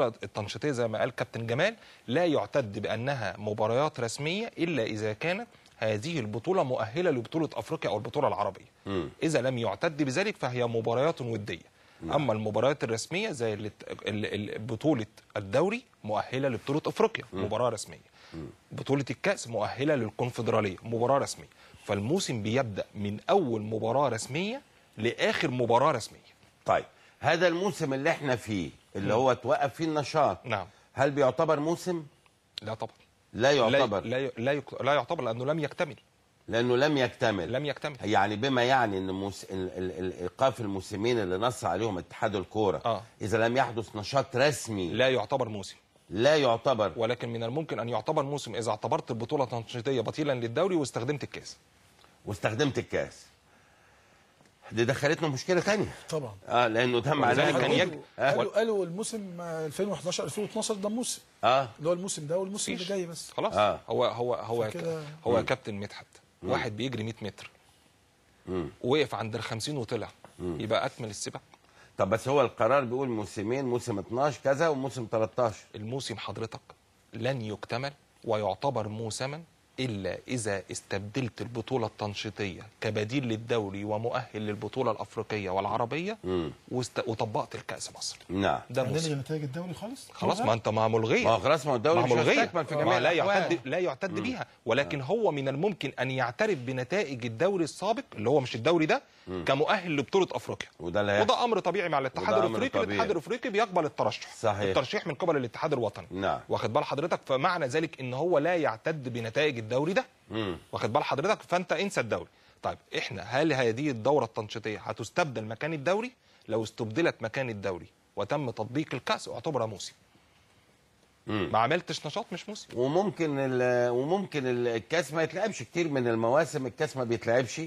التنشيطية زي ما قال كابتن جمال لا يعتد بأنها مباريات رسمية إلا إذا كانت هذه البطولة مؤهلة لبطولة أفريقيا أو البطولة العربية م. إذا لم يعتد بذلك فهي مباريات ودية م. أما المباريات الرسمية زي بطولة الدوري مؤهلة لبطولة أفريقيا م. مباراة رسمية بطولة الكأس مؤهلة للكونفدرالية مباراة رسمية فالموسم بيبدأ من أول مباراة رسمية لآخر مباراة رسمية طيب هذا الموسم اللي احنا فيه اللي هو توقف فيه النشاط نعم هل بيعتبر موسم؟ لا طبعا لا يعتبر لا ي... لا, ي... لا يعتبر لانه لم يكتمل لانه لم يكتمل لم يكتمل يعني بما يعني ان موس... ايقاف الموسمين اللي نص عليهم اتحاد الكوره آه. اذا لم يحدث نشاط رسمي لا يعتبر موسم لا يعتبر ولكن من الممكن ان يعتبر موسم اذا اعتبرت البطوله التنشيطيه بطيلا للدوري واستخدمت الكاس واستخدمت الكاس دي دخلتنا مشكله ثانيه طبعا اه لانه ده على كان يجب قالوا قالوا الموسم 2011 2012 ده موسم اه اللي هو الموسم ده والموسم اللي جاي بس خلاص آه. هو هو هو هو كابتن مدحت واحد بيجري 100 متر وقف عند ال 50 وطلع يبقى اكمل السباق طب بس هو القرار بيقول موسمين موسم 12 كذا وموسم 13 الموسم حضرتك لن يكتمل ويعتبر موسما إلا إذا استبدلت البطولة التنشيطية كبديل للدوري ومؤهل للبطولة الأفريقية والعربية وست... وطبقت الكأس مصر نعم ده نلغي نتائج الدوري خالص خلاص ما أنت مع ملغية ما خلاص ما الدوري مش ملغية في جميع لا يعتد لا يعتد بيها ولكن مم. نعم. هو من الممكن أن يعترف بنتائج الدوري السابق اللي هو مش الدوري ده مم. كمؤهل لبطولة أفريقيا وده, لا وده أمر طبيعي مع الاتحاد الأفريقي الاتحاد الأفريقي بيقبل الترشح صحيح الترشيح من قبل الاتحاد الوطني نعم واخد بال حضرتك فمعنى ذلك إن هو لا يعتد بنتائج الدوري ده واخد بال حضرتك فانت انسى الدوري طيب احنا هل هذه الدوره التنشيطيه هتستبدل مكان الدوري لو استبدلت مكان الدوري وتم تطبيق الكاس اعتبرها موسم مم. ما عملتش نشاط مش موسم وممكن وممكن الكاس ما يتلعبش كتير من المواسم الكاس ما بيتلعبش